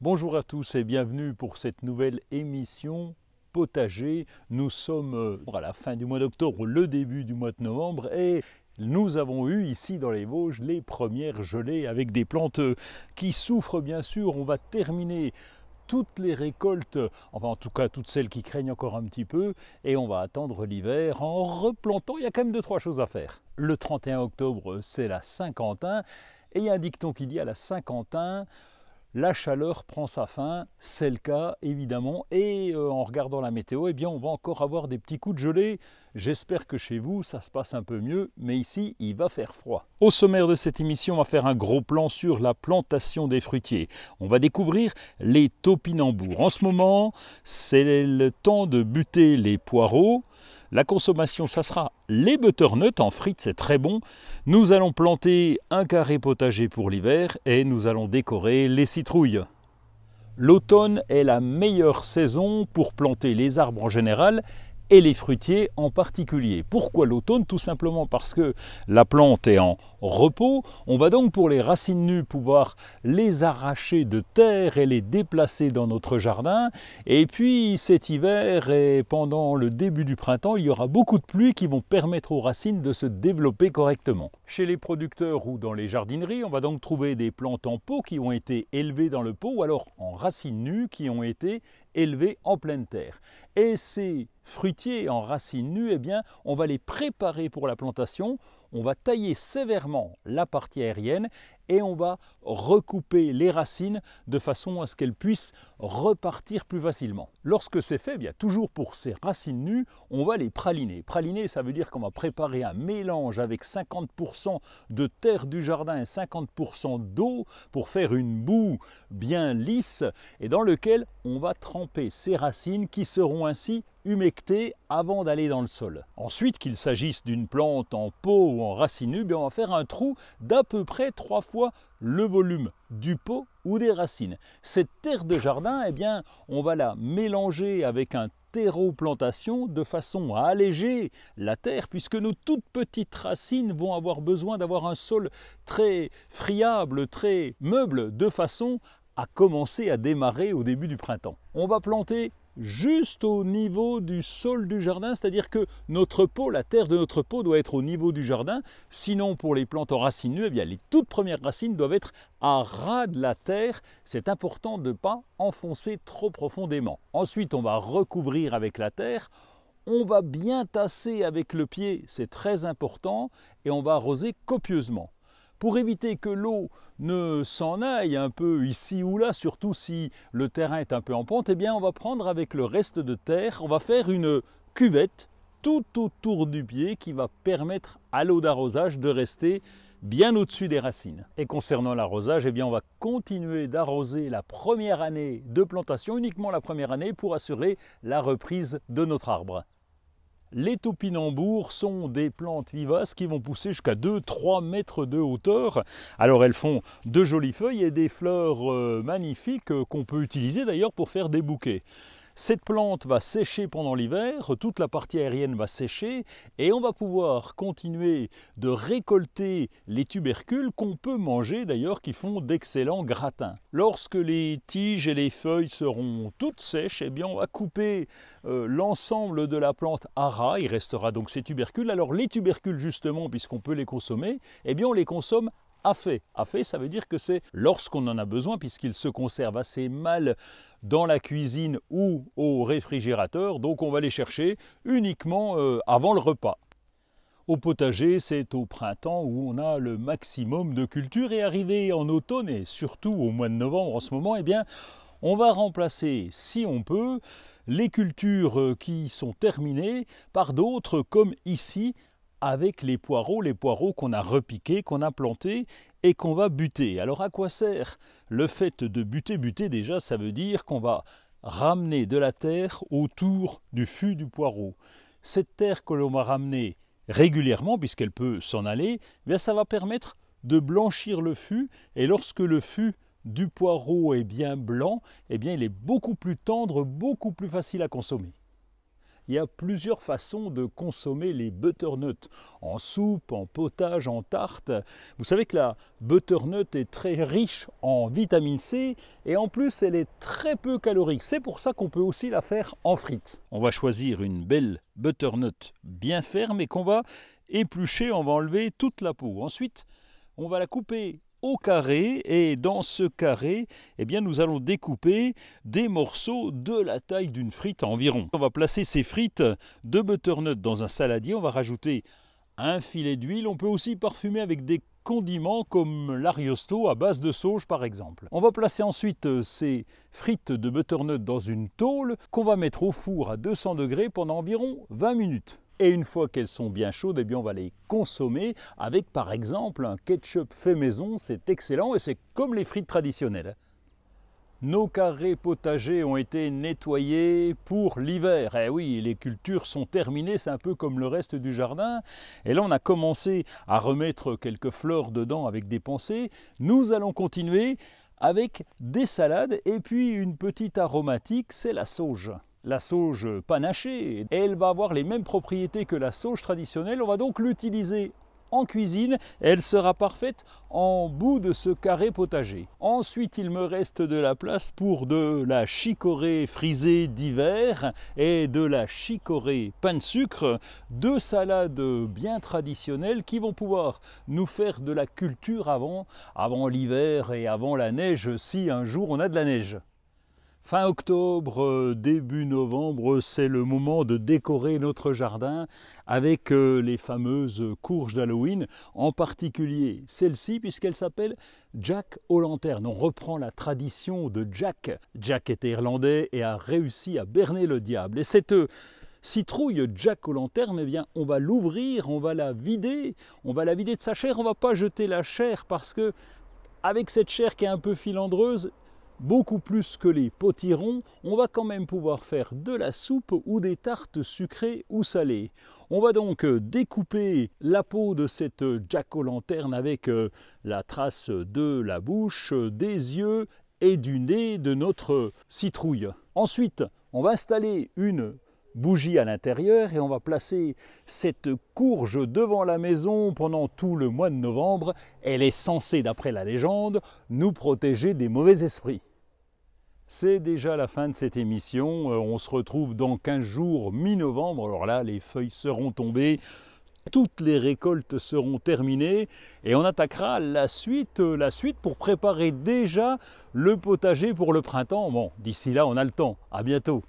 Bonjour à tous et bienvenue pour cette nouvelle émission potager. Nous sommes euh, à la fin du mois d'octobre, le début du mois de novembre et nous avons eu ici dans les Vosges les premières gelées avec des plantes euh, qui souffrent bien sûr. On va terminer toutes les récoltes, enfin en tout cas toutes celles qui craignent encore un petit peu, et on va attendre l'hiver en replantant. Il y a quand même deux, trois choses à faire. Le 31 octobre, c'est la Saint-Quentin, et il y a un dicton qui dit à la Saint-Quentin, la chaleur prend sa fin, c'est le cas évidemment, et euh, en regardant la météo, eh bien on va encore avoir des petits coups de gelée. J'espère que chez vous ça se passe un peu mieux, mais ici il va faire froid. Au sommaire de cette émission, on va faire un gros plan sur la plantation des fruitiers. On va découvrir les topinambours. En ce moment, c'est le temps de buter les poireaux la consommation, ça sera les butternuts en frites, c'est très bon. Nous allons planter un carré potager pour l'hiver et nous allons décorer les citrouilles. L'automne est la meilleure saison pour planter les arbres en général et les fruitiers en particulier. Pourquoi l'automne Tout simplement parce que la plante est en repos. On va donc pour les racines nues pouvoir les arracher de terre et les déplacer dans notre jardin. Et puis cet hiver et pendant le début du printemps, il y aura beaucoup de pluie qui vont permettre aux racines de se développer correctement. Chez les producteurs ou dans les jardineries, on va donc trouver des plantes en pot qui ont été élevées dans le pot ou alors en racines nues qui ont été élevées en pleine terre. Et ces fruitiers en racines nues, eh bien, on va les préparer pour la plantation on va tailler sévèrement la partie aérienne et on va recouper les racines de façon à ce qu'elles puissent repartir plus facilement. Lorsque c'est fait, eh bien toujours pour ces racines nues, on va les praliner. Praliner, ça veut dire qu'on va préparer un mélange avec 50% de terre du jardin et 50% d'eau pour faire une boue bien lisse et dans lequel on va tremper ces racines qui seront ainsi humectée avant d'aller dans le sol. Ensuite, qu'il s'agisse d'une plante en pot ou en racine, on va faire un trou d'à peu près trois fois le volume du pot ou des racines. Cette terre de jardin, eh bien, on va la mélanger avec un terreau plantation de façon à alléger la terre puisque nos toutes petites racines vont avoir besoin d'avoir un sol très friable, très meuble de façon à commencer à démarrer au début du printemps. On va planter juste au niveau du sol du jardin, c'est-à-dire que notre peau, la terre de notre peau doit être au niveau du jardin, sinon pour les plantes en racines eh bien, les toutes premières racines doivent être à ras de la terre, c'est important de ne pas enfoncer trop profondément. Ensuite, on va recouvrir avec la terre, on va bien tasser avec le pied, c'est très important, et on va arroser copieusement. Pour éviter que l'eau ne s'en aille un peu ici ou là, surtout si le terrain est un peu en pente, eh bien on va prendre avec le reste de terre, on va faire une cuvette tout autour du pied qui va permettre à l'eau d'arrosage de rester bien au-dessus des racines. Et concernant l'arrosage, eh bien on va continuer d'arroser la première année de plantation, uniquement la première année, pour assurer la reprise de notre arbre. Les topinambours sont des plantes vivaces qui vont pousser jusqu'à 2-3 mètres de hauteur. Alors elles font de jolies feuilles et des fleurs euh, magnifiques euh, qu'on peut utiliser d'ailleurs pour faire des bouquets. Cette plante va sécher pendant l'hiver, toute la partie aérienne va sécher et on va pouvoir continuer de récolter les tubercules qu'on peut manger d'ailleurs qui font d'excellents gratins. Lorsque les tiges et les feuilles seront toutes sèches, eh bien on va couper euh, l'ensemble de la plante à ras, il restera donc ces tubercules. Alors les tubercules justement puisqu'on peut les consommer, eh bien on les consomme a fait. À fait, ça veut dire que c'est lorsqu'on en a besoin, puisqu'il se conserve assez mal dans la cuisine ou au réfrigérateur, donc on va les chercher uniquement euh, avant le repas. Au potager, c'est au printemps où on a le maximum de cultures et arrivé en automne et surtout au mois de novembre en ce moment, et eh bien, on va remplacer, si on peut, les cultures euh, qui sont terminées par d'autres comme ici avec les poireaux, les poireaux qu'on a repiqués, qu'on a plantés et qu'on va buter. Alors à quoi sert le fait de buter Buter déjà, ça veut dire qu'on va ramener de la terre autour du fût du poireau. Cette terre que l'on va ramener régulièrement, puisqu'elle peut s'en aller, eh ça va permettre de blanchir le fût et lorsque le fût du poireau est bien blanc, eh bien il est beaucoup plus tendre, beaucoup plus facile à consommer il y a plusieurs façons de consommer les butternuts. En soupe, en potage, en tarte. Vous savez que la butternut est très riche en vitamine C et en plus elle est très peu calorique. C'est pour ça qu'on peut aussi la faire en frites. On va choisir une belle butternut bien ferme et qu'on va éplucher, on va enlever toute la peau. Ensuite, on va la couper au carré et dans ce carré, eh bien, nous allons découper des morceaux de la taille d'une frite environ. On va placer ces frites de butternut dans un saladier, on va rajouter un filet d'huile, on peut aussi parfumer avec des condiments comme l'ariosto à base de sauge par exemple. On va placer ensuite euh, ces frites de butternut dans une tôle qu'on va mettre au four à 200 degrés pendant environ 20 minutes. Et une fois qu'elles sont bien chaudes, eh bien on va les consommer avec par exemple un ketchup fait maison, c'est excellent et c'est comme les frites traditionnelles. Nos carrés potagers ont été nettoyés pour l'hiver. Eh oui, les cultures sont terminées, c'est un peu comme le reste du jardin. Et là, on a commencé à remettre quelques fleurs dedans avec des pensées. Nous allons continuer avec des salades et puis une petite aromatique, c'est la sauge la sauge panachée, elle va avoir les mêmes propriétés que la sauge traditionnelle. On va donc l'utiliser en cuisine, elle sera parfaite en bout de ce carré potager. Ensuite, il me reste de la place pour de la chicorée frisée d'hiver et de la chicorée pain de sucre, deux salades bien traditionnelles qui vont pouvoir nous faire de la culture avant, avant l'hiver et avant la neige si un jour on a de la neige. Fin octobre, euh, début novembre, c'est le moment de décorer notre jardin avec euh, les fameuses courges d'Halloween, en particulier celle-ci puisqu'elle s'appelle Jack aux lanternes. On reprend la tradition de Jack. Jack était irlandais et a réussi à berner le diable. Et cette euh, citrouille Jack aux lanternes, eh bien, on va l'ouvrir, on va la vider, on va la vider de sa chair, on va pas jeter la chair parce que avec cette chair qui est un peu filandreuse, beaucoup plus que les potirons, on va quand même pouvoir faire de la soupe ou des tartes sucrées ou salées. On va donc euh, découper la peau de cette jack-o'-lanterne avec euh, la trace de la bouche, des yeux et du nez de notre citrouille. Ensuite, on va installer une bougie à l'intérieur et on va placer cette courge devant la maison pendant tout le mois de novembre. Elle est censée, d'après la légende, nous protéger des mauvais esprits. C'est déjà la fin de cette émission. Euh, on se retrouve dans 15 jours, mi-novembre. Alors là, les feuilles seront tombées toutes les récoltes seront terminées et on attaquera la suite, euh, la suite pour préparer déjà le potager pour le printemps. Bon, d'ici là, on a le temps. À bientôt.